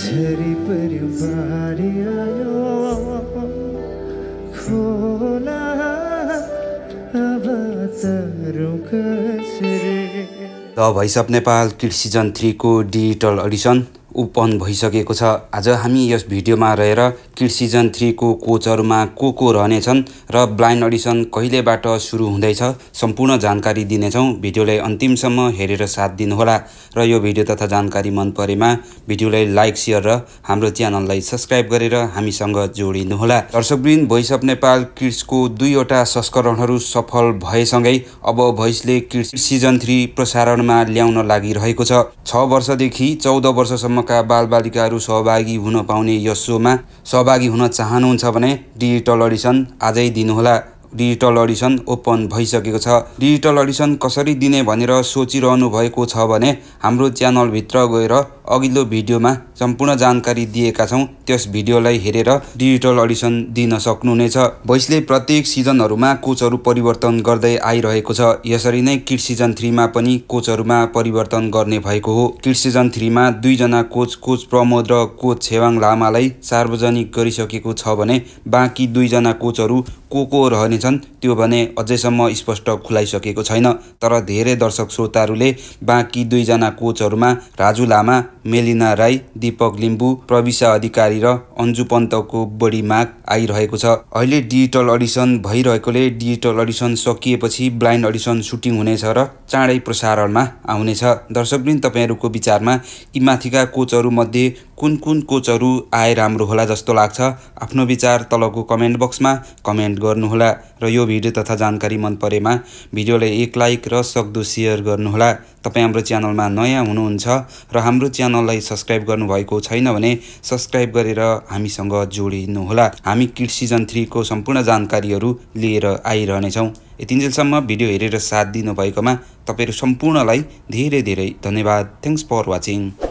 छेरी पर्यो बारी आयो खोला भइसप नेपाल कृषि जन्त्रीको डिजिटल अडिसन उत्पन्न भइसकेको छ आज हामी यस भिडियोमा रहेर किड सिजन थ्रीको कोचहरूमा को को रहनेछन् र ब्लाइन्ड अडिसन कहिलेबाट सुरु हुँदैछ सम्पूर्ण जानकारी दिनेछौँ भिडियोलाई अन्तिमसम्म हेरेर साथ दिनुहोला र यो भिडियो तथा जानकारी मन परेमा भिडियोलाई लाइक सेयर र हाम्रो च्यानललाई सब्सक्राइब गरेर हामीसँग जोडिनुहोला दर्शकवृन्द भोइस अफ नेपाल किड्सको दुईवटा संस्करणहरू सफल भएसँगै अब भोइसले किड्स सिजन थ्री प्रसारणमा ल्याउन लागिरहेको छ वर्षदेखि चौध वर्षसम्म का बालबालिकाहरू सहभागी हुन पाउने यस सोमा सहभागी हुन चाहनुहुन्छ भने डिजिटल अडिसन आजै दिनुहोला डिजिटल अडिसन ओपन भइसकेको छ डिजिटल अडिसन कसरी दिने भनेर सोचिरहनु भएको छ भने हाम्रो च्यानलभित्र गएर अघिल्लो भिडियोमा सम्पूर्ण जानकारी दिएका छौँ त्यस भिडियोलाई हेरेर डिजिटल अडिसन दिन सक्नुहुनेछ भोइसले प्रत्येक सिजनहरूमा कोचहरू परिवर्तन गर्दै आइरहेको छ यसरी नै किट सिजन थ्रीमा पनि कोचहरूमा परिवर्तन गर्ने भएको हो किट सिजन थ्रीमा दुईजना कोच कोच प्रमोद र कोच छेवाङ लामालाई सार्वजनिक गरिसकेको छ भने बाँकी दुईजना कोचहरू को को रहनेछन् त्यो भने अझैसम्म स्पष्ट खुलाइसकेको छैन तर धेरै दर्शक श्रोताहरूले बाँकी दुईजना कोचहरूमा राजु लामा मेलिना राई दीपक लिम्बू प्रविशा अधिकारी र अन्जु पन्तको बढी माग आइरहेको छ अहिले डिजिटल अडिसन भइरहेकोले डिजिटल अडिसन सकिएपछि ब्लाइन्ड अडिसन सुटिङ हुनेछ र चाँडै प्रसारणमा आउनेछ दर्शकबिन तपाईँहरूको विचारमा यी माथिका कोचहरूमध्ये कुन कुन कोचहरू आए राम्रो होला जस्तो लाग्छ आफ्नो विचार तलको कमेन्ट बक्समा कमेन्ट गर्नुहोला र यो भिडियो तथा जानकारी मन परेमा भिडियोलाई एक लाइक र सक्दो सेयर गर्नुहोला तपाईँ हाम्रो च्यानलमा नयाँ हुनुहुन्छ र हाम्रो च्यानललाई सब्सक्राइब गर्नुभएको छैन भने सब्सक्राइब गरेर हामीसँग जोडिनुहोला हामी किड सिजन थ्रीको सम्पूर्ण जानकारीहरू लिएर आइरहनेछौँ यतिन्जेलसम्म भिडियो हेरेर साथ दिनुभएकोमा तपाईँहरू सम्पूर्णलाई धेरै धेरै धन्यवाद थ्याङ्क्स फर वाचिङ